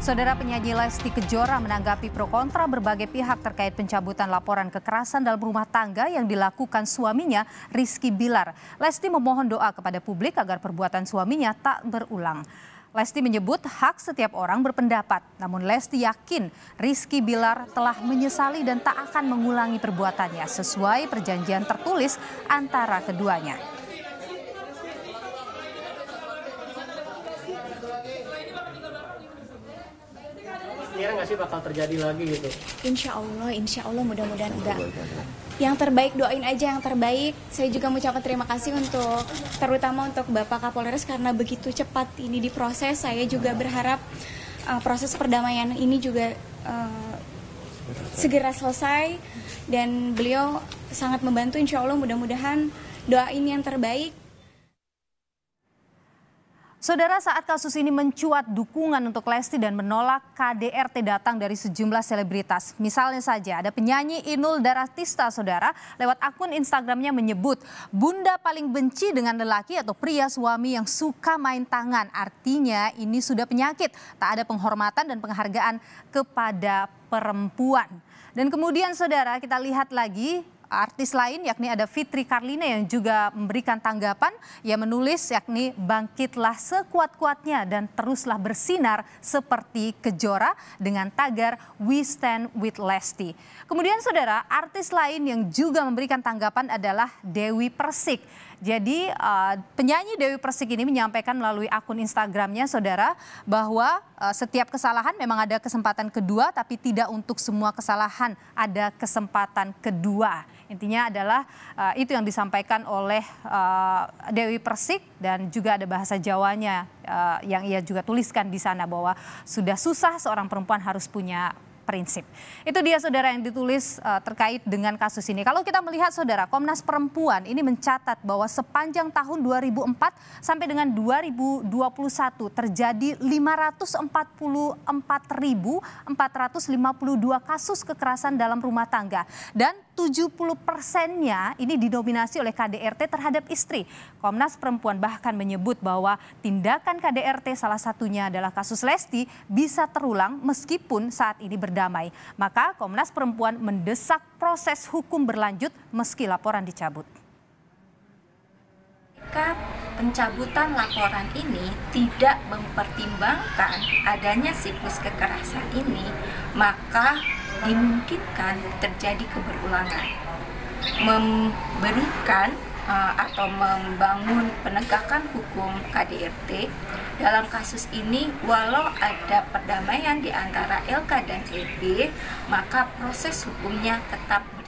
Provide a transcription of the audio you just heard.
Saudara penyanyi Lesti Kejora menanggapi pro kontra berbagai pihak terkait pencabutan laporan kekerasan dalam rumah tangga yang dilakukan suaminya Rizky Bilar. Lesti memohon doa kepada publik agar perbuatan suaminya tak berulang. Lesti menyebut hak setiap orang berpendapat, namun Lesti yakin Rizky Bilar telah menyesali dan tak akan mengulangi perbuatannya sesuai perjanjian tertulis antara keduanya. kepikiran nggak sih bakal terjadi lagi gitu? Insya Allah, insya Allah mudah-mudahan enggak. Yang terbaik doain aja yang terbaik. Saya juga mengucapkan terima kasih untuk terutama untuk Bapak Kapolres karena begitu cepat ini diproses. Saya juga berharap uh, proses perdamaian ini juga uh, segera selesai dan beliau sangat membantu. Insya Allah mudah-mudahan doain yang terbaik Saudara, saat kasus ini mencuat dukungan untuk Lesti dan menolak KDRT datang dari sejumlah selebritas. Misalnya saja, ada penyanyi Inul Daratista, saudara, lewat akun Instagramnya menyebut, Bunda paling benci dengan lelaki atau pria suami yang suka main tangan. Artinya ini sudah penyakit, tak ada penghormatan dan penghargaan kepada perempuan. Dan kemudian saudara, kita lihat lagi artis lain yakni ada Fitri Karline yang juga memberikan tanggapan. Ia menulis yakni bangkitlah sekuat-kuatnya dan teruslah bersinar seperti kejora dengan tagar We Stand With Lesti. Kemudian saudara artis lain yang juga memberikan tanggapan adalah Dewi Persik. Jadi uh, penyanyi Dewi Persik ini menyampaikan melalui akun Instagramnya saudara bahwa uh, setiap kesalahan memang ada kesempatan kedua tapi tidak untuk semua kesalahan ada kesempatan kedua. Intinya adalah uh, itu yang disampaikan oleh uh, Dewi Persik dan juga ada bahasa Jawanya uh, yang ia juga tuliskan di sana bahwa sudah susah seorang perempuan harus punya prinsip. Itu dia saudara yang ditulis uh, terkait dengan kasus ini. Kalau kita melihat saudara, Komnas Perempuan ini mencatat bahwa sepanjang tahun 2004 sampai dengan 2021 terjadi 544.452 kasus kekerasan dalam rumah tangga dan 70 persennya ini didominasi oleh KDRT terhadap istri. Komnas Perempuan bahkan menyebut bahwa tindakan KDRT salah satunya adalah kasus Lesti bisa terulang meskipun saat ini berdampak damai. Maka Komnas Perempuan mendesak proses hukum berlanjut meski laporan dicabut. Jika pencabutan laporan ini tidak mempertimbangkan adanya siklus kekerasan ini, maka dimungkinkan terjadi keberulangan. Memberikan Eh, atau membangun penegakan hukum KDRT dalam kasus ini walau ada perdamaian di antara LK dan EB maka proses hukumnya tetap